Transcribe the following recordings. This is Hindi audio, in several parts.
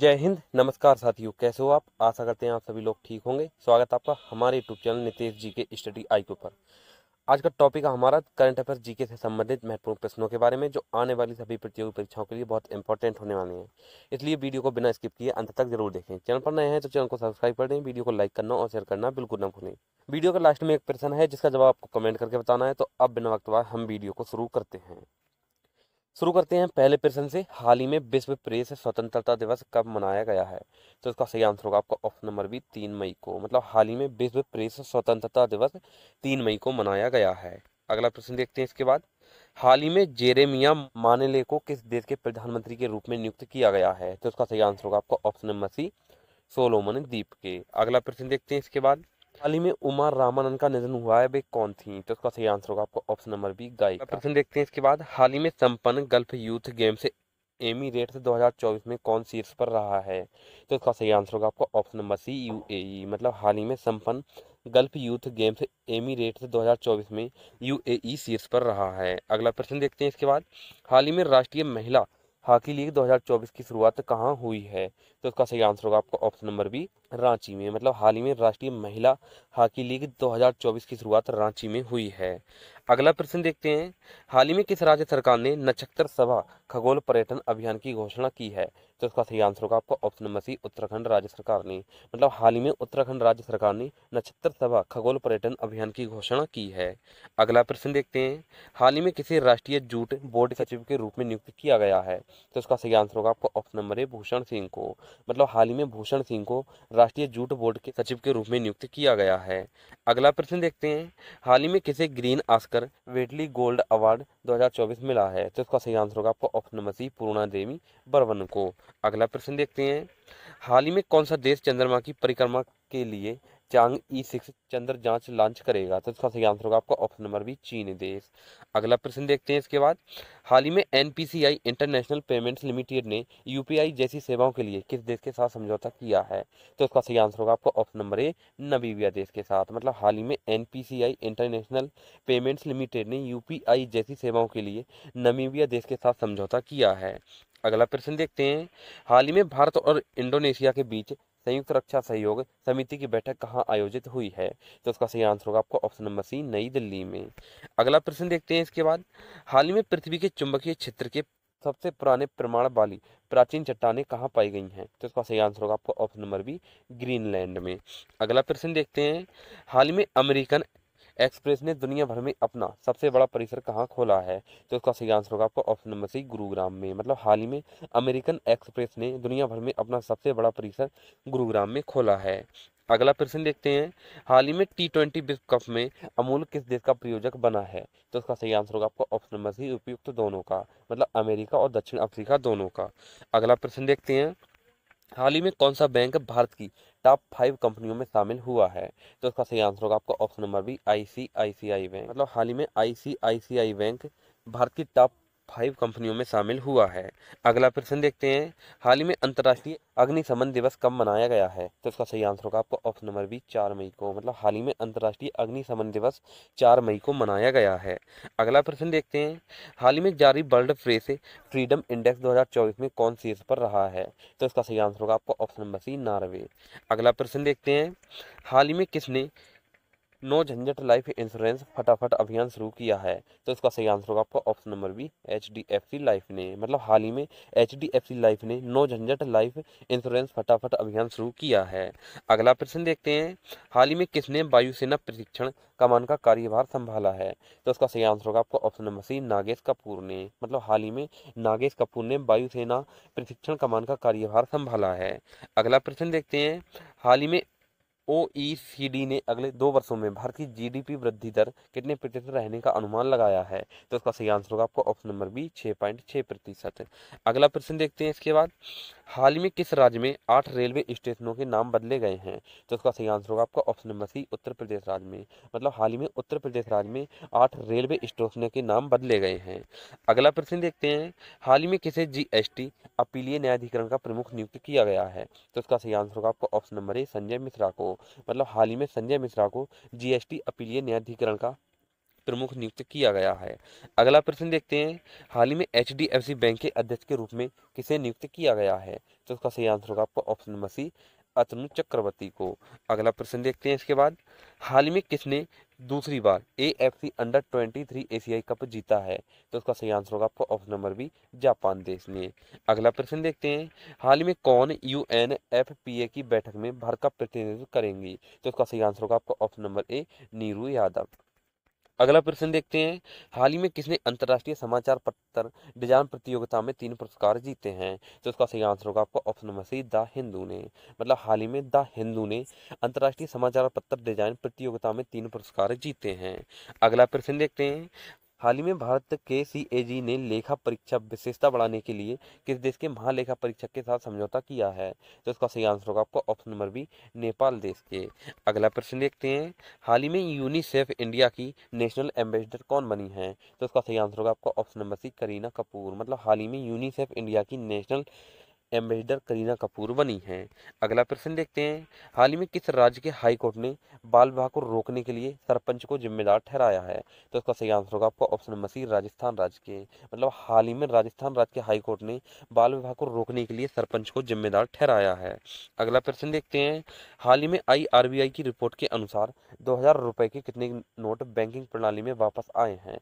जय हिंद नमस्कार साथियों कैसे हो आप आशा करते हैं आप सभी लोग ठीक होंगे स्वागत आपका हमारे यूट्यूब चैनल नितेश जी के स्टडी आई के ऊपर आज का टॉपिक हमारा करंट अफेयर जीके से संबंधित महत्वपूर्ण प्रश्नों के बारे में जो आने वाली सभी प्रतियोगी परीक्षाओं के लिए बहुत इंपॉर्टेंट होने वाले हैं इसलिए वीडियो को बिना स्किप किए अंत तक जरूर देखें चैनल पर नए हैं तो चैनल को सब्सक्राइब कर दें वीडियो को लाइक करना और शेयर करना बिल्कुल न भूलें वीडियो का लास्ट में एक प्रश्न है जिसका जवाब आपको कमेंट करके बताना है तो अब बिना वक्त हम वीडियो को शुरू करते हैं शुरू करते हैं पहले प्रश्न से हाल ही में विश्व प्रेस स्वतंत्रता दिवस कब मनाया गया है तो इसका सही आंसर होगा आपका ऑप्शन नंबर बी तीन मई को मतलब हाल ही में विश्व प्रेस स्वतंत्रता दिवस तीन मई को मनाया गया है अगला प्रश्न देखते हैं इसके बाद हाल ही में जेरेमिया मानेले को किस देश के प्रधानमंत्री के रूप में नियुक्त किया गया है तो इसका सही आंसर होगा आपका ऑप्शन नंबर सी सोलोमन द्वीप के अगला प्रश्न देखते हैं इसके बाद हाल ही में उमा रामानंद का निधन हुआ है वे कौन थी तो इसका सही आंसर होगा आपको ऑप्शन नंबर बी गाय प्रश्न देखते हैं इसके बाद हाल ही में संपन्न गल्फ यूथ गेम से एमी रेट से 2024 में कौन शीर्ष पर रहा है तो इसका सही आंसर होगा आपको ऑप्शन नंबर सी यूएई मतलब हाल ही में संपन्न Gulf youth games Emirate से 2024 में यूएई शीर्ष पर रहा है अगला प्रश्न देखते हैं इसके बाद हाल ही में राष्ट्रीय महिला हॉकी लीग 2024 की शुरुआत कहाँ हुई है तो इसका सही आंसर होगा आपका ऑप्शन नंबर बी रांची में मतलब हाल ही में राष्ट्रीय महिला हॉकी लीग 2024 की शुरुआत रांची में हुई है अगला प्रश्न देखते हैं हाल ही में किस राज्य सरकार ने नक्षत्र सभा खगोल पर्यटन अभियान की घोषणा की है तो इसका सही आंसर होगा आपका ऑप्शन नंबर सी उत्तराखंड राज्य सरकार ने मतलब हाल ही में उत्तराखंड राज्य सरकार ने नक्षत्र सभा खगोल पर्यटन अभियान की घोषणा की है अगला प्रश्न देखते हैं हाल ही में किसी राष्ट्रीय जूट बोर्ड सचिव के रूप में नियुक्त किया गया है तो इसका सही आंसर होगा आपका option number A Bhushan Singh को मतलब हाल ही में भूषण सिंह को राष्ट्रीय जूट बोर्ड के सचिव के रूप में नियुक्त किया गया है अगला प्रश्न देखते हैं हाल ही में किसे green Oscar Whitley gold award 2024 मिला है तो इसका सही आंसर होगा आपको ऑप्शन नंबर सी पूर्णा देवी बर्वन को अगला प्रश्न देखते हैं हाल ही में कौन सा देश चंद्रमा की परिक्रमा के लिए चांग ई e सिक्स चंद्र जांच लॉन्च करेगा तो इसका सही आंसर होगा आपका ऑप्शन नंबर बी चीन देश अगला प्रश्न देखते हैं इसके बाद हाल ही में एन इंटरनेशनल पेमेंट्स लिमिटेड ने यू जैसी सेवाओं के लिए किस देश के साथ समझौता किया है तो इसका सही आंसर होगा आपका ऑप्शन नंबर ए नबीबिया देश के साथ मतलब हाल ही में एन इंटरनेशनल पेमेंट्स लिमिटेड ने यू जैसी सेवाओं के लिए नबीबिया देश के साथ समझौता किया है अगला प्रश्न देखते हैं हाल ही में भारत और इंडोनेशिया के बीच संयुक्त रक्षा सहयोग समिति की बैठक कहाँ आयोजित हुई है तो उसका सही आंसर होगा आपको ऑप्शन नंबर सी नई दिल्ली में अगला प्रश्न देखते हैं इसके बाद हाल ही में पृथ्वी के चुंबकीय क्षेत्र के सबसे पुराने प्रमाण वाली प्राचीन चट्टाने कहाँ पाई गई हैं तो इसका सही आंसर होगा आपको ऑप्शन नंबर बी ग्रीनलैंड में अगला प्रश्न देखते हैं हाल ही में अमेरिकन एक्सप्रेस ने दुनिया भर में अपना सबसे बड़ा परिसर कहाँ खोला है तो इसका सही आंसर होगा आपको ऑप्शन नंबर सी गुरुग्राम में मतलब हाल ही में अमेरिकन एक्सप्रेस ने दुनिया भर में अपना सबसे बड़ा परिसर गुरुग्राम में खोला है अगला प्रश्न देखते हैं हाल ही में टी ट्वेंटी विश्व कप में अमूल किस देश का प्रयोजक बना है तो इसका सही आंसर होगा आपको ऑप्शन नंबर सी उपयुक्त दोनों का मतलब अमेरिका और दक्षिण अफ्रीका दोनों का अगला प्रश्न देखते हैं हाल ही में कौन सा बैंक भारत की टॉप फाइव कंपनियों में शामिल हुआ है तो इसका सही आंसर होगा आपका option number B I bank मतलब हाल ही में आई बैंक भारत की टॉप फाइव कंपनियों में शामिल हुआ है अगला प्रश्न देखते हैं हाल ही में अंतर्राष्ट्रीय अग्निशमन दिवस कब मनाया गया है तो इसका सही आंसर होगा आपको ऑप्शन नंबर बी चार मई को मतलब हाल ही में अंतर्राष्ट्रीय अग्निशमन दिवस चार मई को मनाया गया है अगला प्रश्न देखते हैं हाल ही में जारी वर्ल्ड प्रेस फ्रीडम इंडेक्स दो में कौन सी पर रहा है तो इसका सही आंसर होगा आपको ऑप्शन नंबर सी नॉर्वे अगला प्रश्न देखते हैं हाल ही में किसने नो झंझट लाइफ इंश्योरेंस फटाफट अभियान शुरू किया है तो इसका सही आंसर होगा आपका option number B H D F C life ने मतलब हाल ही में H D F C life ने नो झंझट लाइफ इंश्योरेंस फटाफट अभियान शुरू किया है अगला प्रश्न देखते हैं हाल ही में किसने वायुसेना प्रशिक्षण कमान का कार्यभार संभाला है तो इसका सही आंसर होगा आपका option number C Nagesh Kapoor ने मतलब हाल ही में नागेश कपूर ने वायुसेना प्रशिक्षण कमान का कार्यभार संभाला है अगला प्रश्न देखते हैं हाल ही में ओ e ने अगले दो वर्षों में भारत की जीडीपी वृद्धि दर कितने प्रतिशत रहने का अनुमान लगाया है तो इसका सही आंसर होगा आपको ऑप्शन नंबर बी छः पॉइंट छः प्रतिशत अगला प्रश्न देखते हैं इसके बाद हाल ही में किस राज्य में आठ रेलवे स्टेशनों के नाम बदले गए हैं तो इसका सही आंसर होगा आपका ऑप्शन नंबर सी उत्तर प्रदेश राज्य में मतलब हाल ही में उत्तर प्रदेश राज्य में आठ रेलवे स्टेशनों के नाम बदले गए हैं अगला प्रश्न देखते हैं हाल ही में किसे जी अपीलीय न्यायाधिकरण का प्रमुख नियुक्त किया गया है तो इसका सही आंसर होगा आपको option number A Sanjay Mishra को मतलब हाल ही में संजय मिश्रा को जीएसटी अपीलीय न्यायाधिकरण का प्रमुख नियुक्त किया गया है अगला प्रश्न देखते हैं हाल ही में एच बैंक के अध्यक्ष के रूप में किसे नियुक्त किया गया है तो उसका सही आंसर होगा आपका ऑप्शन नंबर सी अतनु चक्रवर्ती को अगला प्रश्न देखते हैं इसके बाद हाल ही में किसने दूसरी बार A F C under twenty three एशियाई कप जीता है तो उसका सही आंसर होगा आपको ऑप्शन नंबर बी जापान देश ने अगला प्रश्न देखते हैं हाल ही में कौन U N F P A की बैठक में भारत का प्रतिनिधित्व करेंगी तो उसका सही आंसर होगा आपको option number A Neeru Yadav अगला प्रश्न देखते हैं हाल ही में किसने अंतर्राष्ट्रीय समाचार पत्र डिजाइन प्रतियोगिता में तीन पुरस्कार जीते हैं तो उसका सही आंसर होगा आपका option number C the Hindu ने मतलब हाल ही में द हिंदू ने अंतर्राष्ट्रीय समाचार पत्र डिजाइन प्रतियोगिता में तीन पुरस्कार जीते हैं अगला प्रश्न देखते हैं हाल ही में भारत के सीएजी ने लेखा परीक्षा विशेषता बढ़ाने के लिए किस देश के महालेखा परीक्षक के साथ समझौता किया है तो इसका सही आंसर होगा आपको ऑप्शन नंबर बी नेपाल देश के अगला प्रश्न देखते हैं हाल ही में यूनिसेफ इंडिया की नेशनल एम्बेसडर कौन बनी है तो इसका सही आंसर होगा आपको option number C Kareena Kapoor मतलब हाल ही में यूनिसेफ इंडिया की नेशनल एम्बेसडर करीना कपूर बनी हैं अगला प्रश्न देखते हैं हाल ही में किस राज्य के हाईकोर्ट ने बाल विवाह को रोकने के लिए सरपंच को जिम्मेदार ठहराया है तो इसका सही आंसर होगा आपका ऑप्शन नंबर सी राजस्थान राज्य के मतलब हाल ही में राजस्थान राज्य के हाईकोर्ट ने बाल विवाह को रोकने के लिए सरपंच को जिम्मेदार ठहराया है अगला प्रश्न देखते हैं हाल ही में आई आर की रिपोर्ट के अनुसार दो हज़ार रुपए के कितने नोट बैंकिंग प्रणाली में वापस आए हैं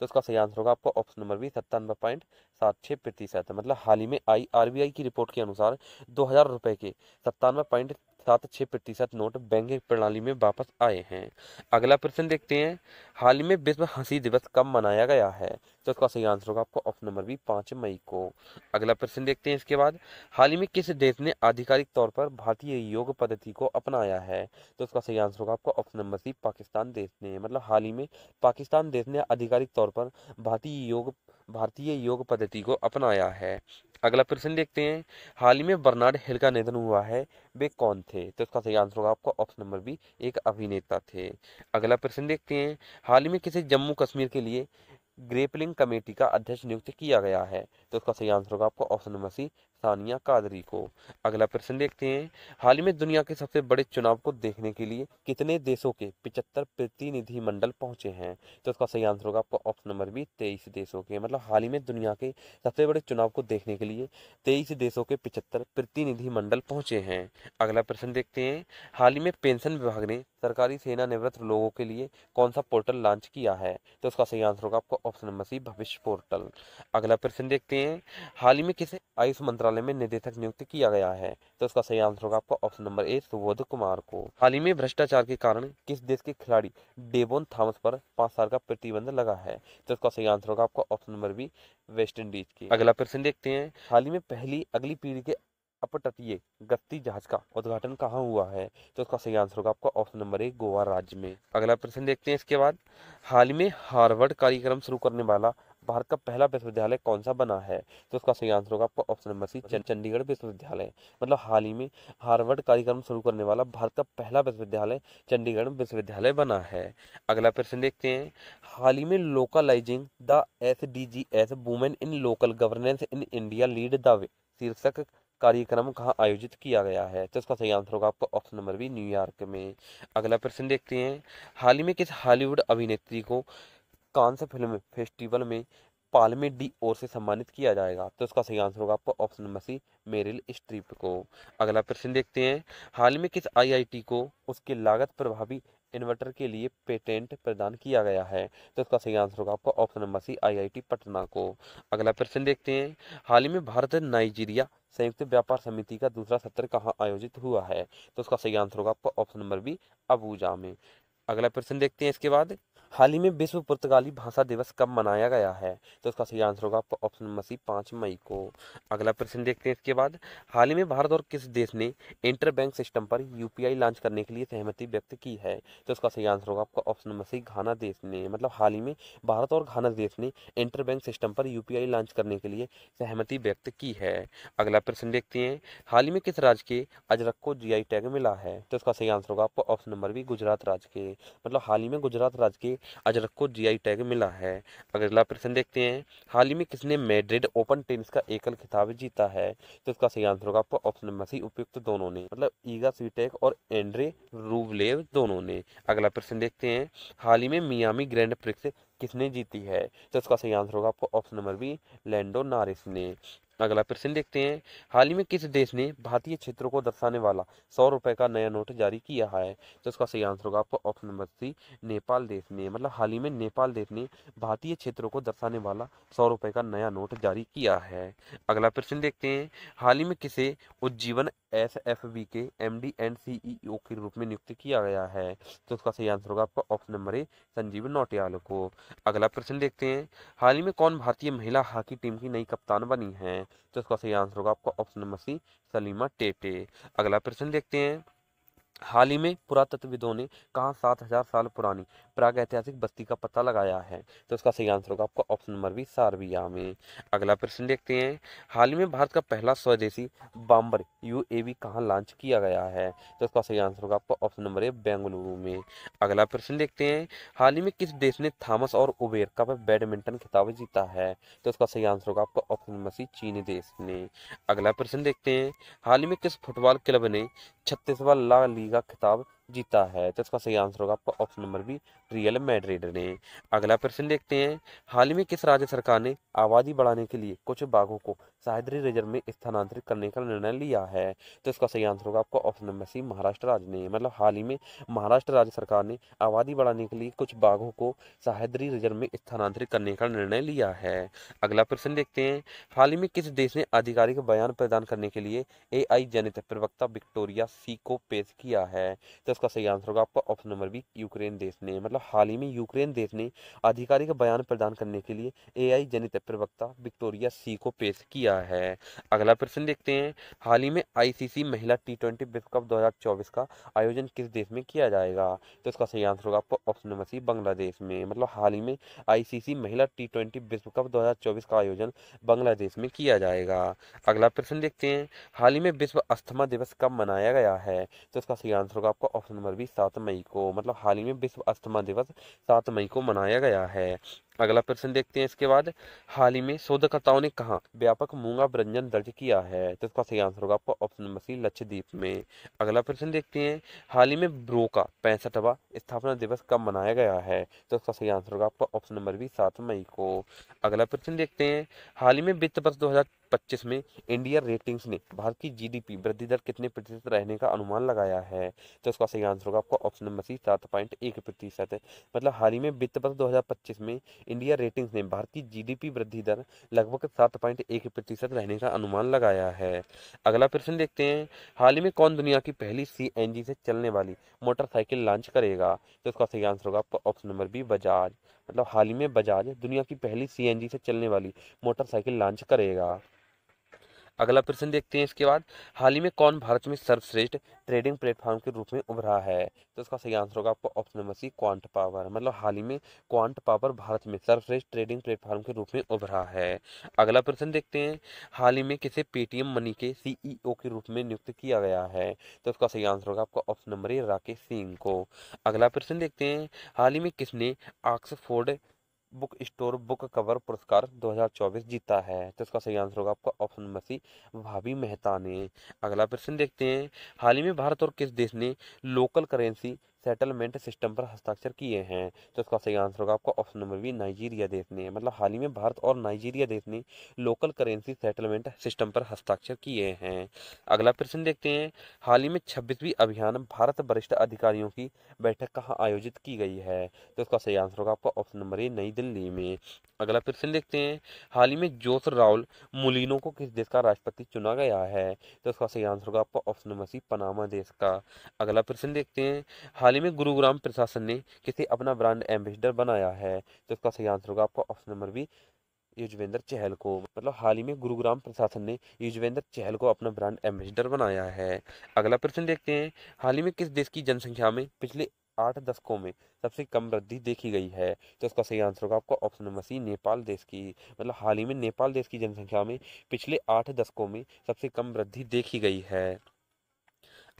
तो इसका सही आंसर होगा आपका ऑप्शन नंबर बी सत्तानवे पॉइंट सात छः प्रतिशत मतलब हाल ही में आई आरबीआई की रिपोर्ट के अनुसार दो हज़ार रुपये के सत्तानवे पॉइंट सात छः प्रतिशत नोट बैंकिंग प्रणाली में वापस आए हैं अगला प्रश्न देखते हैं हाल ही में विश्व हंसी दिवस कब मनाया गया है तो इसका सही आंसर होगा आपको ऑप्शन नंबर बी पाँच मई को अगला प्रश्न देखते हैं इसके बाद हाल ही में किस देश ने आधिकारिक तौर पर भारतीय योग पद्धति को अपनाया है तो इसका सही आंसर होगा आपको ऑप्शन नंबर सी पाकिस्तान देश ने मतलब हाल ही में पाकिस्तान देश ने आधिकारिक तौर पर भारतीय योग भारतीय योग पद्धति को अपनाया है अगला प्रश्न देखते हैं हाल ही में बर्नार्ड हिल का निधन हुआ है वे कौन थे तो इसका सही आंसर होगा आपका ऑप्शन नंबर बी एक अभिनेता थे अगला प्रश्न देखते हैं हाल ही में किसे जम्मू कश्मीर के लिए ग्रेपलिंग कमेटी का अध्यक्ष नियुक्त किया गया है तो इसका सही आंसर होगा आपका option number C Saniya Qadri को अगला प्रश्न देखते हैं हाल ही में दुनिया के सबसे बड़े चुनाव को देखने के लिए कितने देशों के पिचहत्तर प्रतिनिधि मंडल पहुंचे हैं तो इसका सही आंसर होगा आपका ऑप्शन नंबर बी तेईस देशों के मतलब हाल ही में दुनिया के सबसे बड़े चुनाव को देखने के लिए तेईस देशों के पिचहत्तर प्रतिनिधि मंडल पहुंचे हैं अगला प्रश्न देखते हैं हाल ही में पेंशन विभाग ने सरकारी सेना निवृत्त लोगों के लिए कौन सा पोर्टल लॉन्च किया है तो उसका सही आंसर होगा आपका ऑप्शन नंबर सी भविष्य पोर्टल अगला प्रश्न देखते हैं हाल ही में किसे आयुष मंत्रालय मंत्रालय में निदेशक नियुक्त किया गया है तो इसका सही आंसर होगा आपका option number A Subodh Kumar को हाल ही में भ्रष्टाचार के कारण किस देश के खिलाड़ी डेबोन थॉमस पर पांच साल का प्रतिबंध लगा है तो इसका सही आंसर होगा आपका option number B West Indies की अगला प्रश्न देखते हैं हाल ही में पहली अगली पीढ़ी के अपतटीय गति जहाज का उद्घाटन कहाँ हुआ है तो उसका सही आंसर होगा आपका ऑप्शन नंबर एक गोवा राज्य में अगला प्रश्न देखते हैं इसके बाद हाल ही में हार्वर्ड कार्यक्रम शुरू करने वाला भारत का पहला विश्वविद्यालय कौन सा बना है तो उसका सही आंसर होगा आपका ऑप्शन नंबर सी चंडीगढ़ विश्वविद्यालय मतलब हाल ही में हार्वर्ड कार्यक्रम शुरू करने वाला भारत का पहला विश्वविद्यालय चंडीगढ़ विश्वविद्यालय बना है अगला प्रश्न देखते हैं हाल ही में localising the S D G S women in local governance in India lead the way शीर्षक कार्यक्रम कहाँ आयोजित किया गया है तो इसका सही आंसर होगा आपका ऑप्शन नंबर बी न्यूयॉर्क में अगला प्रश्न देखते हैं हाल ही में किस हॉलीवुड अभिनेत्री को कांस फिल्म फेस्टिवल में पालमे डी ओर से सम्मानित किया जाएगा तो इसका सही आंसर होगा आपका option number C Meryl Streep को अगला प्रश्न देखते हैं हाल में किस आईआईटी को उसके लागत प्रभावी इन्वर्टर के लिए पेटेंट प्रदान किया गया है तो इसका सही आंसर होगा आपका option number C IIT Patna को अगला प्रश्न देखते हैं हाल ही में भारत नाइजीरिया संयुक्त व्यापार समिति का दूसरा सत्र कहाँ आयोजित हुआ है तो उसका सही आंसर होगा आपका ऑप्शन नंबर बी अबूजा में अगला प्रश्न देखते हैं इसके बाद हाल ही में विश्व पुर्तगाली भाषा दिवस कब मनाया गया है तो इसका सही आंसर होगा ऑप्शन नंबर सी पाँच मई को अगला प्रश्न देखते हैं इसके बाद हाल ही में भारत और किस देश ने इंटर बैंक सिस्टम पर यूपीआई लॉन्च करने के लिए सहमति व्यक्त की है तो इसका सही आंसर होगा आपका ऑप्शन नंबर सी घाना देश ने मतलब हाल ही में भारत और घाना देश ने इंटर बैंक सिस्टम पर यू लॉन्च करने के लिए सहमति व्यक्त की है अगला प्रश्न देखते हैं हाल ही में किस राज्य के अजरक को जी टैग मिला है तो इसका सही आंसर होगा आपको ऑप्शन नंबर बी गुजरात राज्य के मतलब हाल ही में गुजरात राज्य के अजरक को जीआई टैग मिला है अगला प्रश्न देखते हैं हाल ही में किसने मैड्रिड ओपन टेनिस का एकल खिताब जीता है तो इसका सही आंसर होगा आपको ऑप्शन नंबर सी उपयुक्त दोनों ने मतलब ईगा स्वीटेक और एंड्रे रूबलेव दोनों ने अगला प्रश्न देखते हैं हाल ही में मियामी ग्रैंड प्रिक्स किसने जीती है तो इसका सही आंसर होगा आपको option number B Lando Norris ने अगला प्रश्न देखते हैं हाल ही में किस देश ने भारतीय क्षेत्रों को दर्शाने वाला सौ रुपए का नया नोट जारी किया है तो इसका सही आंसर होगा आपको ऑप्शन नंबर सी नेपाल देश ने मतलब हाल ही में नेपाल देश ने भारतीय क्षेत्रों को दर्शाने वाला सौ रुपए का नया नोट जारी किया है अगला प्रश्न देखते हैं हाल ही में किसे उज्जीवन एस एफ बी के M D and C E के रूप में नियुक्त किया गया है तो उसका सही आंसर होगा आपका option number A Sanjeev Nautiyal को अगला प्रश्न देखते हैं हाल ही में कौन भारतीय महिला हॉकी टीम की नई कप्तान बनी है तो इसका सही आंसर होगा आपका option number C Salima Tete अगला प्रश्न देखते हैं हाल ही में पुरातत्वविदों ने कहा सात हजार साल पुरानी प्राग ऐतिहासिक बस्ती का पता लगाया है तो इसका सही आंसर होगा आपका ऑप्शन नंबर बी सार्विया में अगला प्रश्न देखते हैं हाल ही में भारत का पहला स्वदेशी बॉम्बर यू ए वी कहाँ लॉन्च किया गया है तो इसका सही आंसर होगा आपका ऑप्शन नंबर ए बेंगलुरु में अगला प्रश्न देखते हैं हाल ही में किस देश ने थॉमस और उबेर का बैडमिंटन खिताब जीता है तो इसका सही आंसर होगा आपका ऑप्शन नंबर सी चीन देश ने अगला प्रश्न देखते हैं हाल ही में किस फुटबॉल क्लब ने छत्तीसवां ला लीगा खिताब जीता है तो इसका सही आंसर होगा आपका option number B Real Madrid ने अगला प्रश्न देखते हैं हाल ही में किस राज्य सरकार ने आबादी बढ़ाने के लिए कुछ बाघों को साहिद्री रिजर्व में स्थानांतरित करने का निर्णय लिया है तो इसका सही आंसर होगा आपका ऑप्शन नंबर सी महाराष्ट्र राज्य ने मतलब हाल ही में महाराष्ट्र राज्य सरकार ने आबादी बढ़ाने के लिए कुछ बाघों को साहिद्री रिजर्व में स्थानांतरित करने का निर्णय लिया है अगला प्रश्न देखते हैं हाल ही में किस देश ने आधिकारिक बयान प्रदान करने के लिए ए आई जनित प्रवक्ता विक्टोरिया सी को पेश किया है तो इसका सही आंसर होगा आपका ऑप्शन नंबर बी यूक्रेन देश ने मतलब मतलब हाल ही में यूक्रेन देश ने आधिकारिक बयान प्रदान करने के लिए एआई जनित प्रवक्ता विक्टोरिया सी को पेश किया है अगला प्रश्न देखते हैं हाल ही में आईसीसी महिला टी ट्वेंटी विश्व कप 2024 का आयोजन किस देश में किया जाएगा तो इसका सही आंसर होगा आपको ऑप्शन नंबर सी बांग्लादेश में मतलब हाल ही में आईसीसी महिला टी ट्वेंटी विश्व कप 2024 का आयोजन बांग्लादेश में किया जाएगा अगला प्रश्न देखते हैं हाल ही में विश्व अस्थमा दिवस कब मनाया गया है तो इसका सही आंसर होगा आपको ऑप्शन नंबर बी सात मई को मतलब हाल ही में विश्व अस्थमा दिवस सात मई को मनाया गया है अगला प्रश्न देखते हैं इसके बाद हाल ही में शोधकर्ताओं ने कहा व्यापक मूंगा व्यंजन दर्ज किया है तो इसका सही आंसर होगा आपको ऑप्शन नंबर सी लक्षद्वीप में अगला प्रश्न देखते हैं हाल ही में ब्रो का पैंसठवा स्थापना दिवस कब मनाया गया है तो इसका सही आंसर होगा आपको ऑप्शन नंबर बी सात मई को अगला प्रश्न देखते हैं हाल ही में वित्त वर्ष दो पच्चीस में इंडिया रेटिंग्स ने भारत की जीडीपी वृद्धि दर कितने प्रतिशत रहने का अनुमान लगाया है तो इसका सही आंसर होगा आपको ऑप्शन नंबर सी सात पॉइंट एक प्रतिशत मतलब हाल ही में वित्त वर्ष 2025 में इंडिया रेटिंग्स ने भारतीय जीडीपी वृद्धि दर लगभग सात पॉइंट एक प्रतिशत रहने का अनुमान लगाया है अगला प्रश्न देखते हैं हाल ही में कौन दुनिया की पहली सी से चलने वाली मोटरसाइकिल लॉन्च करेगा तो इसका सही आंसर होगा आपका ऑप्शन नंबर बी बजाज मतलब हाल ही में बजाज दुनिया की पहली सी से चलने वाली मोटरसाइकिल लॉन्च करेगा अगला प्रश्न देखते हैं इसके बाद हाल ही में कौन भारत में सर्वश्रेष्ठ ट्रेडिंग प्लेटफॉर्म के रूप में उभरा है तो इसका सही आंसर होगा आपको option number C Quant power मतलब हाल ही में क्वांट पावर भारत में सर्वश्रेष्ठ ट्रेडिंग प्लेटफॉर्म के रूप में उभरा है अगला प्रश्न देखते हैं हाल ही में किसे पेटीएम मनी के सीईओ e के रूप में नियुक्त किया गया है तो इसका सही आंसर होगा आपका option number A Rakesh Singh को अगला प्रश्न देखते हैं हाल ही में किसने Oxford book store book cover पुरस्कार 2024 जीता है तो इसका सही आंसर होगा आपका ऑप्शन नंबर सी भाभी मेहता ने अगला प्रश्न देखते हैं हाल ही में भारत और किस देश ने लोकल करेंसी सेटलमेंट सिस्टम पर हस्ताक्षर किए हैं तो इसका सही आंसर होगा आपका ऑप्शन नंबर बी नाइजीरिया देश ने मतलब हाल ही में भारत और नाइजीरिया देश ने लोकल करेंसी सेटलमेंट सिस्टम पर हस्ताक्षर किए हैं अगला प्रश्न देखते हैं हाल ही में छब्बीसवीं अभियान भारत वरिष्ठ अधिकारियों की बैठक कहाँ आयोजित की गई है तो इसका सही आंसर होगा आपका ऑप्शन नंबर ए नई दिल्ली में अगला प्रश्न देखते हैं हाल ही में जोस राउल मुलिनो को किस देश का राष्ट्रपति चुना गया है तो इसका सही आंसर होगा आपका ऑप्शन नंबर सी पनामा देश का अगला प्रश्न देखते हैं हाल यानी ही में गुरुग्राम प्रशासन ने किसे अपना ब्रांड एम्बेसडर बनाया है तो इसका सही आंसर होगा आपका option number B Yuzvendra Chahal को मतलब हाल ही में गुरुग्राम प्रशासन ने युजवेंद्र चहल को अपना ब्रांड एम्बेसडर बनाया है अगला प्रश्न देखते हैं हाल ही में किस देश की जनसंख्या में पिछले आठ दशकों में सबसे कम वृद्धि देखी गई है तो इसका सही आंसर होगा आपका ऑप्शन नंबर सी नेपाल देश की मतलब हाल ही में नेपाल देश की जनसंख्या में पिछले आठ दशकों में सबसे कम वृद्धि देखी गई है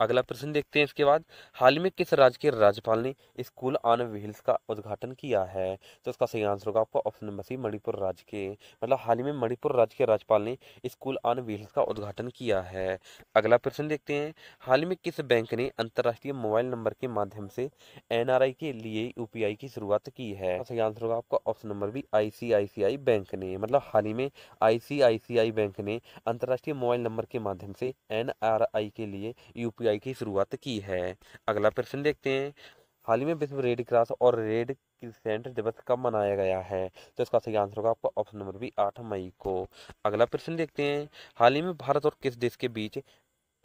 अगला प्रश्न देखते हैं इसके बाद हाल ही में किस राज्य के राज्यपाल ने स्कूल ऑन व्हील्स का उद्घाटन किया है तो इसका सही आंसर होगा आपका ऑप्शन नंबर सी मणिपुर राज्य के मतलब हाल ही में मणिपुर राज्य के राज्यपाल ने स्कूल ऑन व्हील्स का उद्घाटन किया है अगला प्रश्न देखते हैं हाल ही में किस बैंक ने अंतर्राष्ट्रीय मोबाइल नंबर के माध्यम से एन के लिए यू की शुरुआत की है तो सही आंसर होगा आपका option number B I bank ने मतलब हाल ही में आई बैंक ने अंतर्राष्ट्रीय मोबाइल नंबर के माध्यम से एन के लिए यू उगाई की शुरुआत की है अगला प्रश्न देखते हैं हाल ही में विश्व रेड क्रॉस और रेड क्रिसेंट दिवस कब मनाया गया है तो इसका सही आंसर होगा आपका ऑप्शन नंबर बी आठ मई को अगला प्रश्न देखते हैं हाल ही में भारत और किस देश के बीच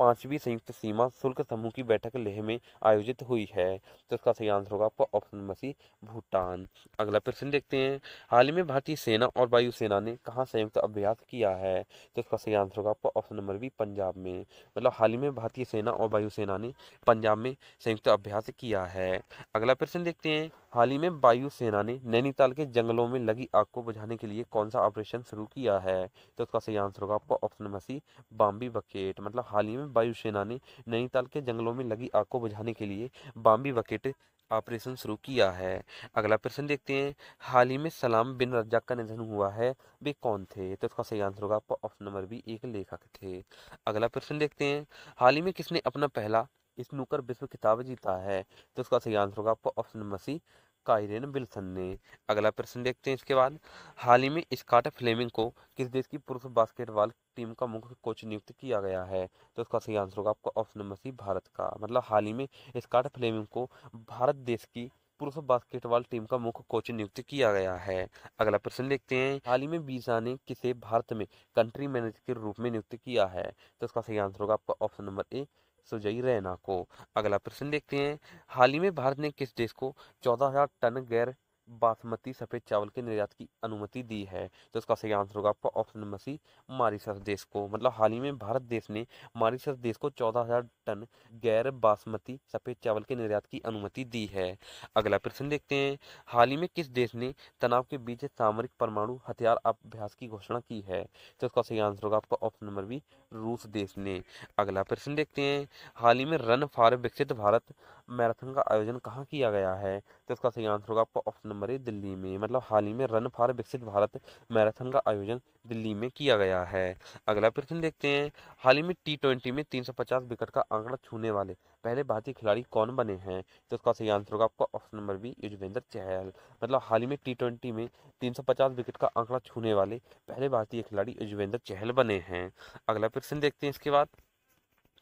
पांचवी संयुक्त सीमा शुल्क समूह की बैठक लेह में आयोजित हुई है तो इसका सही आंसर होगा आपका ऑप्शन नंबर सी भूटान अगला प्रश्न देखते हैं हाल ही में भारतीय सेना और वायुसेना ने कहाँ संयुक्त अभ्यास किया है तो इसका सही आंसर होगा आपका ऑप्शन नंबर बी पंजाब में मतलब हाल ही में भारतीय सेना और वायुसेना ने पंजाब में संयुक्त अभ्यास किया है अगला प्रश्न देखते हैं हाल ही में वायुसेना ने नैनीताल के जंगलों में लगी आग को बुझाने के लिए कौन सा ऑपरेशन शुरू किया है तो उसका सही आंसर होगा आपका option number C Bombay bucket मतलब हाल ही में वायुसेना ने नैनीताल के जंगलों में लगी आग को बुझाने के लिए बाम्बी बकेट ऑपरेशन शुरू किया है अगला प्रश्न देखते हैं हाल ही में सलाम बिन रज्जाक का निधन हुआ है वे कौन थे तो इसका सही आंसर होगा आपका ऑप्शन नंबर बी एक लेखक थे अगला प्रश्न देखते हैं हाल ही में किसने अपना पहला स्नूकर विश्व खिताब जीता है तो उसका सही आंसर होगा आपको option number C Kyren Wilson ने अगला प्रश्न देखते हैं इसके बाद हाल ही में स्कॉट फ्लेमिंग को किस देश की पुरुष बास्केटबॉल टीम का मुख्य कोच नियुक्त किया गया है तो उसका सही आंसर होगा आपको ऑप्शन नंबर सी भारत का मतलब हाल ही में स्कॉट फ्लेमिंग को भारत देश की पुरुष बास्केटबॉल टीम का मुख्य कोच नियुक्त किया गया है अगला प्रश्न देखते हैं हाल ही में बीसा ने किसे भारत में कंट्री मैनेजर के रूप में नियुक्त किया है तो उसका सही आंसर होगा आपका option number A Sujai Raina को अगला प्रश्न देखते हैं हाल ही में भारत ने किस देश को चौदह हजार टन गैर बासमती सफ़ेद चावल के निर्यात की अनुमति दी है तो इसका सही आंसर होगा आपका ऑप्शन नंबर सी मारिशस देश को मतलब हाल ही में भारत देश ने मारिशस देश को चौदह हज़ार टन गैर बासमती सफ़ेद चावल के निर्यात की अनुमति दी है अगला प्रश्न देखते हैं हाल ही में किस देश ने तनाव के बीच सामरिक परमाणु हथियार अभ्यास की घोषणा की है तो इसका सही आंसर होगा आपका ऑप्शन नंबर बी रूस देश ने अगला प्रश्न देखते हैं हाल ही में रन फॉर विकसित भारत मैराथन का आयोजन कहाँ किया गया है तो इसका सही आंसर होगा आपका ऑप्शन नंबर ए दिल्ली में मतलब हाल ही में रन फॉर विकसित भारत मैराथन का आयोजन दिल्ली में किया गया है अगला प्रश्न देखते हैं हाल ही में टी ट्वेंटी में तीन सौ पचास विकेट का आंकड़ा छूने वाले पहले भारतीय खिलाड़ी कौन बने हैं तो इसका सही आंसर होगा आपका option number B Yuzvendra Chahal मतलब हाल ही में टी ट्वेंटी में तीन सौ पचास विकेट का आंकड़ा छूने वाले पहले भारतीय खिलाड़ी युजवेंद्र चहल बने हैं अगला प्रश्न देखते हैं इसके बाद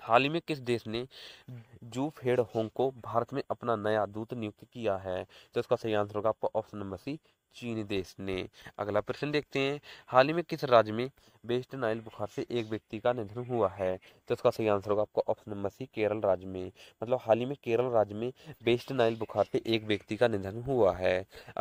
हाल ही में किस देश ने जू फेड होंग को भारत में अपना नया दूत नियुक्त किया है तो इसका सही आंसर होगा आपका ऑप्शन नंबर सी चीन देश ने अगला प्रश्न देखते हैं हाल ही में किस राज्य में वेस्ट नाइल बुखार से एक व्यक्ति का निधन हुआ है तो इसका सही आंसर होगा आपका ऑप्शन नंबर सी केरल राज्य में मतलब हाल ही में केरल राज्य में वेस्ट नाइल बुखार से एक व्यक्ति का निधन हुआ है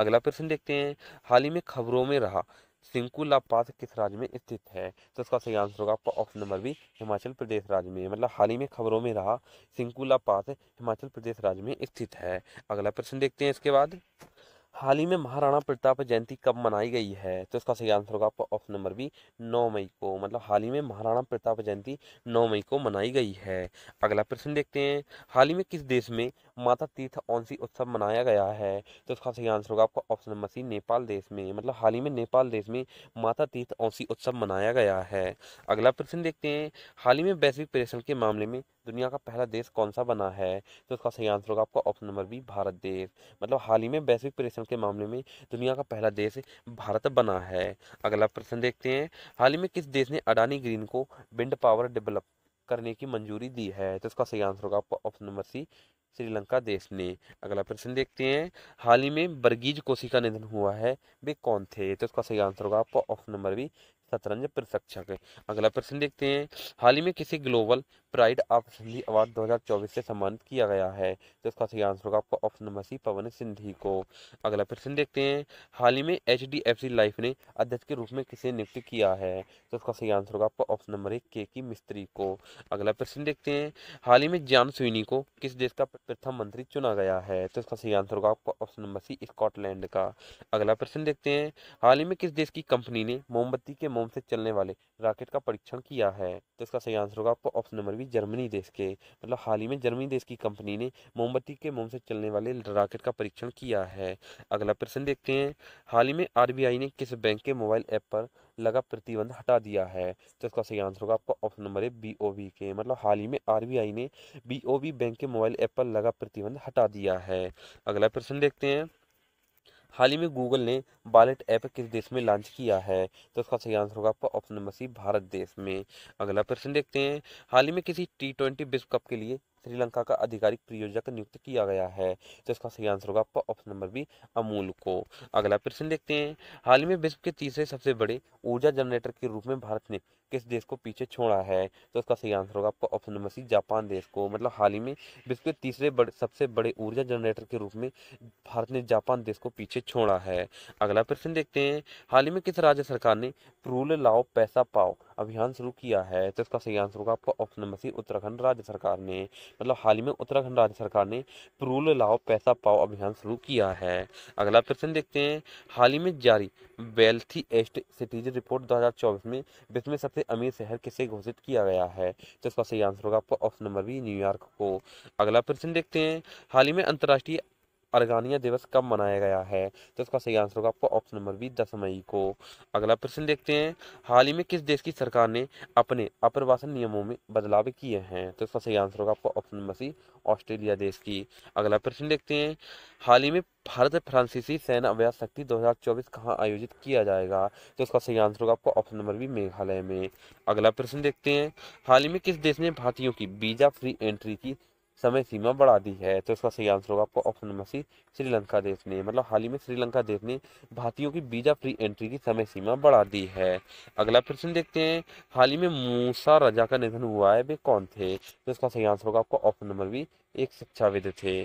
अगला प्रश्न देखते हैं हाल ही में खबरों में रहा सिंकुला पास किस राज्य में स्थित है तो इसका सही आंसर होगा आपका option number B Himachal Pradesh राज्य में मतलब हाल ही में खबरों में रहा सिंकुला पास हिमाचल प्रदेश राज्य में स्थित है अगला प्रश्न देखते हैं इसके बाद हाल ही में महाराणा प्रताप जयंती कब मनाई गई है तो इसका सही आंसर होगा आपका ऑप्शन नंबर बी नौ मई को मतलब हाल ही में महाराणा प्रताप जयंती नौ मई को मनाई गई है अगला प्रश्न देखते हैं हाल ही में किस देश में माता तीर्थ औंसी उत्सव मनाया गया है तो इसका सही आंसर होगा आपका ऑप्शन नंबर सी नेपाल देश में मतलब हाल ही में नेपाल देश में माता तीर्थ औंसी उत्सव मनाया गया है अगला प्रश्न देखते हैं हाल ही में वैश्विक पर्यटन के मामले में दुनिया का पहला देश कौन सा बना है तो उसका सही आंसर होगा आपका ऑप्शन नंबर बी भारत देश मतलब हाल ही में वैश्विक परिश्रम के मामले में दुनिया का पहला देश भारत बना है अगला प्रश्न देखते हैं हाल ही में किस देश ने अडानी ग्रीन को विंड पावर डेवलप करने की मंजूरी दी है तो इसका सही आंसर होगा आपका ऑप्शन नंबर सी श्रीलंका देश ने अगला प्रश्न देखते हैं हाल ही में बर्गीज कोसी का निधन हुआ है वे कौन थे तो इसका सही आंसर होगा आपका ऑप्शन नंबर बी शतरंज प्रशिक्षक अगला प्रश्न देखते हैं हाल ही में किसी global pride of assembly award 2024 से सम्मानित किया गया है जिसका तो सही आंसर होगा आपका option number C Pawan Sindhi को अगला प्रश्न देखते हैं हाल ही में H D F C life ने अध्यक्ष के रूप में किसे नियुक्त किया है जिसका तो सही आंसर होगा आपका ऑप्शन नंबर एक के की मिस्त्री को अगला प्रश्न देखते हैं हाल ही में जान स्वीनी को किस देश का प्रथम मंत्री चुना गया है तो इसका सही आंसर होगा आपका ऑप्शन नंबर सी स्कॉटलैंड का अगला प्रश्न देखते हैं हाल ही में किस देश की कंपनी ने मोमबत्ती के मोम से चलने वाले रॉकेट का परीक्षण किया है तो इसका सही आंसर होगा आपका ऑप्शन नंबर भी जर्मनी देश के मतलब हाल ही में जर्मनी देश की कंपनी ने मोमबत्ती के मोम से चलने वाले रॉकेट का परीक्षण किया है अगला प्रश्न देखते हैं हाल ही में आरबीआई ने किस बैंक के मोबाइल ऐप पर लगा प्रतिबंध हटा दिया है तो इसका सही आंसर होगा आपका ऑप्शन नंबर है बी ओ के मतलब हाल ही में आर बी आई ने बी ओ बैंक के मोबाइल ऐप पर लगा प्रतिबंध हटा दिया है अगला प्रश्न देखते हैं हाल ही में गूगल ने बालेट ऐप किस देश में लॉन्च किया है तो उसका सही आंसर होगा आपका ऑप्शन नंबर सी भारत देश में अगला प्रश्न देखते हैं हाल ही में किसी टी ट्वेंटी विश्व कप के लिए श्रीलंका का आधिकारिक प्रयोजक नियुक्त किया गया है तो इसका सही आंसर होगा आपका ऑप्शन नंबर बी अमूल को अगला प्रश्न देखते हैं हाल ही में विश्व के तीसरे सबसे बड़े ऊर्जा जनरेटर के रूप में भारत ने किस देश को पीछे छोड़ा है तो इसका सही आंसर होगा आपका ऑप्शन नंबर सी जापान देश को मतलब हाल ही में विश्व के तीसरे बड़े सबसे बड़े ऊर्जा जनरेटर के रूप में भारत ने जापान देश को पीछे छोड़ा है अगला प्रश्न देखते हैं हाल ही में किस राज्य सरकार ने प्रूल लाओ पैसा पाओ अभियान शुरू किया है तो इसका सही आंसर होगा आपका ऑप्शन नंबर सी उत्तराखंड राज्य सरकार ने मतलब हाल ही में उत्तराखंड राज्य सरकार ने प्रूल लाओ पैसा पाओ अभियान शुरू किया है अगला प्रश्न देखते हैं हाल ही में जारी वेल्थी एस्ट सिटीज रिपोर्ट 2024 में विश्व में सबसे सबसे अमीर शहर किसे घोषित किया गया है तो इसका सही आंसर होगा ऑप्शन नंबर बी न्यूयॉर्क को अगला प्रश्न देखते हैं हाल ही में अंतर्राष्ट्रीय अर्गानिया दिवस कब मनाया गया है तो इसका सही आंसर होगा आपको ऑप्शन नंबर बी दस मई को अगला प्रश्न देखते हैं हाल ही में किस देश की सरकार ने अपने अप्रवासन नियमों में बदलाव किए हैं तो इसका सही आंसर होगा आपको ऑप्शन नंबर सी ऑस्ट्रेलिया देश की अगला प्रश्न देखते हैं हाल ही में भारत फ्रांसीसी सेना अभ्यास शक्ति 2024 कहाँ आयोजित किया जाएगा तो इसका सही आंसर होगा आपको ऑप्शन नंबर बी मेघालय में अगला प्रश्न देखते हैं हाल ही में किस देश ने भारतीयों की वीजा फ्री एंट्री की समय सीमा बढ़ा दी है तो इसका सही आंसर होगा आपको ऑप्शन नंबर सी श्रीलंका देश ने मतलब हाल ही में श्रीलंका देश ने भारतीयों की वीजा फ्री एंट्री की समय सीमा बढ़ा दी है अगला प्रश्न देखते हैं हाल ही में मूसा रजा का निधन हुआ है वे कौन थे तो इसका सही आंसर होगा आपको ऑप्शन नंबर बी एक शिक्षाविद थे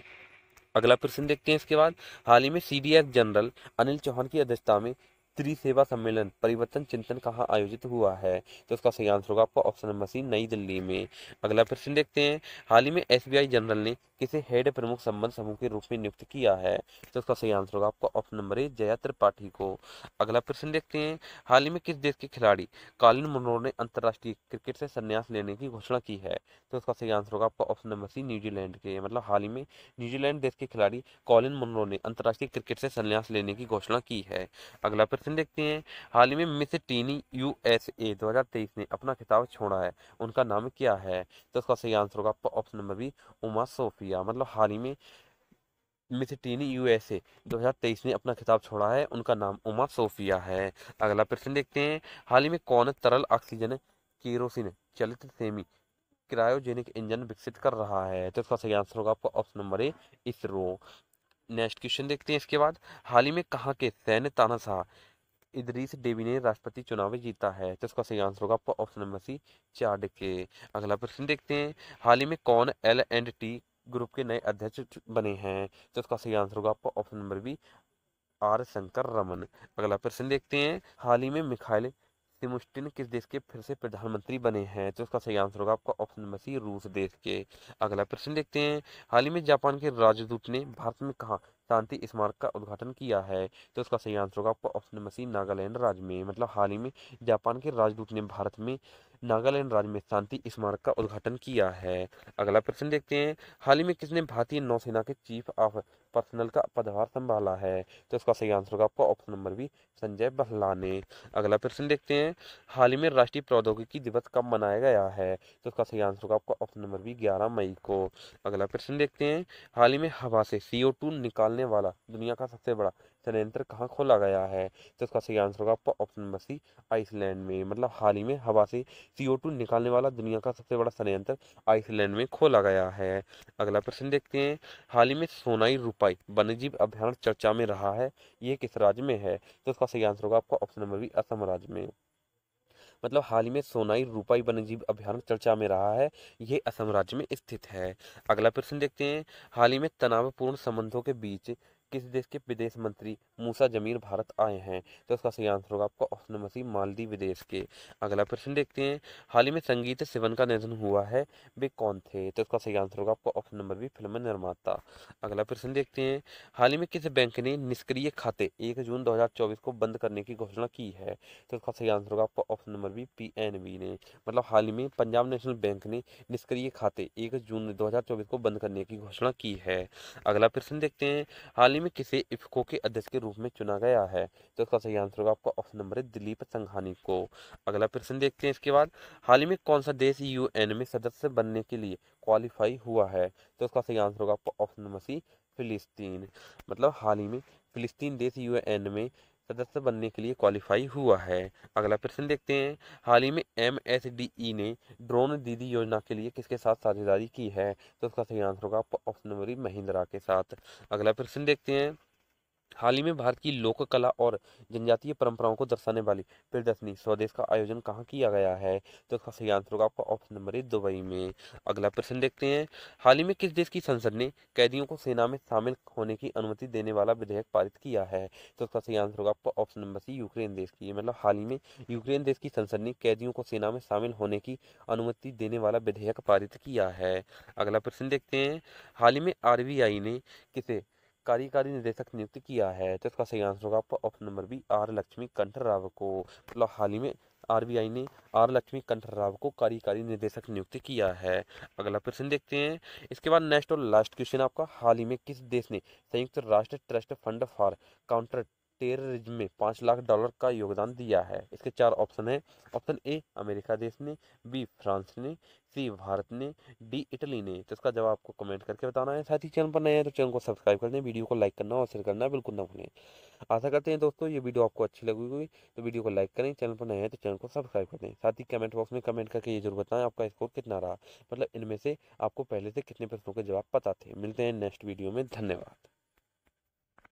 अगला प्रश्न देखते हैं इसके बाद हाल ही में सी जनरल अनिल चौहान की अध्यक्षता में स्त्री सेवा सम्मेलन परिवर्तन चिंतन कहाँ आयोजित हुआ है तो उसका सही आंसर होगा आपको ऑप्शन नंबर सी नई दिल्ली में अगला प्रश्न देखते हैं हाल ही में एसबीआई जनरल ने किसी हेड प्रमुख संबंध समूह के रूप में नियुक्त किया है तो उसका सही आंसर होगा आपका option number A Jaya Tripathi को अगला प्रश्न देखते हैं हाल ही में किस देश के खिलाड़ी कालीन मनोर ने अंतर्राष्ट्रीय क्रिकेट से संन्यास लेने की घोषणा की है तो उसका सही आंसर होगा आपका ऑप्शन नंबर सी न्यूजीलैंड के मतलब हाल ही में न्यूजीलैंड देश के खिलाड़ी कॉलिन मुनरो ने अंतर्राष्ट्रीय क्रिकेट से संन्यास लेने की घोषणा की है अगला प्रश्न देखते हैं हाल ही में Miss teen U S A दो हजार तेईस ने अपना खिताब छोड़ा है उनका नाम क्या है तो उसका सही आंसर होगा आपका ऑप्शन नंबर बी उमा सोफी पिया मतलब हाल ही में मिथिटीनी यूएसए 2023 में अपना खिताब छोड़ा है उनका नाम उमा सोफिया है अगला प्रश्न देखते हैं हाल ही में कौन तरल ऑक्सीजन केरोसिन चलित सेमी क्रायोजेनिक इंजन विकसित कर रहा है तो इसका सही आंसर होगा आपका option number A ISRO next question देखते हैं इसके बाद हाल ही में कहाँ के सैन्य तानाशाह इदरीस डेवी ने राष्ट्रपति चुनाव जीता है तो इसका सही आंसर होगा आपका ऑप्शन नंबर सी चाड के अगला प्रश्न देखते हैं हाल ही में कौन एल एंड टी ग्रुप के नए अध्यक्ष बने हैं तो इसका सही आंसर होगा आपका option number B R Shankar Raman अगला प्रश्न देखते हैं हाल ही में मिखाइल सिमुस्टिन किस देश के फिर से प्रधानमंत्री बने हैं तो इसका सही आंसर होगा आपका ऑप्शन नंबर सी रूस देश के अगला प्रश्न देखते हैं हाल ही में जापान के राजदूत ने भारत में कहा शांति स्मारक का उद्घाटन किया है तो इसका सही आंसर होगा आपका ऑप्शन नंबर सी नागालैंड राज्य में मतलब हाल ही में जापान के राजदूत ने भारत में नागालैंड राज्य में शांति स्मारक का उद्घाटन किया है अगला प्रश्न देखते हैं हाल ही में किसने भारतीय नौसेना के चीफ ऑफ पर्सनल का पदभार संभाला है तो इसका सही आंसर होगा आपका ऑप्शन नंबर बी संजय बहला ने अगला प्रश्न देखते हैं हाल ही में राष्ट्रीय प्रौद्योगिकी दिवस कब मनाया गया है तो इसका सही आंसर होगा आपका ऑप्शन नंबर बी ग्यारह मई को अगला प्रश्न देखते हैं हाल ही में हवा से सी निकालने वाला दुनिया का सबसे बड़ा संयंत्र कहाँ खोला गया है तो इसका सही आंसर होगा आपका ऑप्शन नंबर सी आइसलैंड में मतलब हाल ही में हवा से सी निकालने वाला दुनिया का सबसे बड़ा संयंत्र आइसलैंड में खोला गया है अगला प्रश्न देखते हैं हाल ही में सोनाई रुपाई वन्यजीव अभ्यारण चर्चा में रहा है ये किस राज्य में है तो इसका सही आंसर होगा आपका ऑप्शन नंबर बी असम राज्य में मतलब हाल ही में सोनाई रूपाई वन्यजीव अभ्यारण चर्चा में रहा है ये असम राज्य में स्थित है अगला प्रश्न देखते हैं हाल ही में तनावपूर्ण संबंधों के बीच किस देश के विदेश मंत्री मूसा जमीर भारत आए हैं तो उसका सही आंसर होगा आपका ऑप्शन नंबर सी मालदीव विदेश के अगला प्रश्न देखते हैं हाल ही में संगीत सिवन का निधन हुआ है वे कौन थे तो उसका सही आंसर होगा आपका ऑप्शन नंबर बी फिल्म निर्माता अगला प्रश्न देखते हैं हाल ही में किस बैंक ने निष्क्रिय खाते एक जून दो को बंद करने की घोषणा की है तो उसका सही आंसर होगा आपका ऑप्शन नंबर बी पी ने मतलब हाल ही में पंजाब नेशनल बैंक ने निष्क्रिय खाते एक जून दो को बंद करने की घोषणा की है अगला प्रश्न देखते हैं हाल ही में किसे इफको के अध्यक्ष के रूप में चुना गया है तो इसका सही आंसर होगा आपका ऑप्शन नंबर है दिलीप संघानी को अगला प्रश्न देखते हैं इसके बाद हाल ही में कौन सा देश यूएन में सदस्य बनने के लिए क्वालिफाई हुआ है तो इसका सही आंसर होगा आपका ऑप्शन नंबर सी फिलिस्तीन मतलब हाल ही में फिलिस्तीन देश यूएन में सदस्य बनने के लिए क्वालिफाई हुआ है अगला प्रश्न देखते हैं हाल ही में एम एस डी ई ने ड्रोन दीदी योजना के लिए किसके साथ साझेदारी की है तो उसका सही आंसर होगा ऑप्शन नंबर e, महिंद्रा के साथ अगला प्रश्न देखते हैं हाल ही में भारत की लोक कला और जनजातीय परंपराओं को दर्शाने वाली प्रदर्शनी स्वदेश का आयोजन कहाँ किया गया है तो इसका सही आंसर होगा आपका ऑप्शन नंबर एक दुबई में अगला प्रश्न देखते हैं हाल ही में किस देश की संसद ने कैदियों को सेना में शामिल होने की अनुमति देने वाला विधेयक पारित किया है तो इसका सही आंसर होगा आपका ऑप्शन नंबर सी यूक्रेन देश की मतलब हाल ही में यूक्रेन देश की संसद ने कैदियों को सेना में शामिल होने की अनुमति देने वाला विधेयक पारित किया है अगला प्रश्न देखते हैं हाल ही में आर ने किसे कार्यकारी निदेशक नियुक्त किया है तो इसका सही आंसर होगा आपका option number B R Lakshmikanth Rao को मतलब हाल ही में आरबीआई ने आर लक्ष्मी कंठ राव को कार्यकारी निदेशक नियुक्त किया है अगला प्रश्न देखते हैं इसके बाद नेक्स्ट और लास्ट क्वेश्चन आपका हाल ही में किस देश ने संयुक्त राष्ट्र trust fund for counter terrorism में पाँच लाख डॉलर का योगदान दिया है इसके चार ऑप्शन हैं ऑप्शन ए अमेरिका देश ने बी फ्रांस ने सी भारत ने डी इटली ने तो इसका जवाब आपको कमेंट करके बताना है साथ ही चैनल पर नए हैं तो चैनल को सब्सक्राइब कर दें वीडियो को लाइक करना और शेयर करना बिल्कुल ना भूलें आशा करते हैं दोस्तों ये वीडियो आपको अच्छी लगी हुई तो वीडियो को लाइक करें चैनल पर नए हैं तो चैनल को सब्सक्राइब कर दें साथ ही कमेंट बॉक्स में कमेंट करके ये जरूर बताएं आपका स्कोर कितना रहा मतलब इनमें से आपको पहले से कितने प्रश्नों के जवाब पता थे मिलते हैं नेक्स्ट वीडियो में धन्यवाद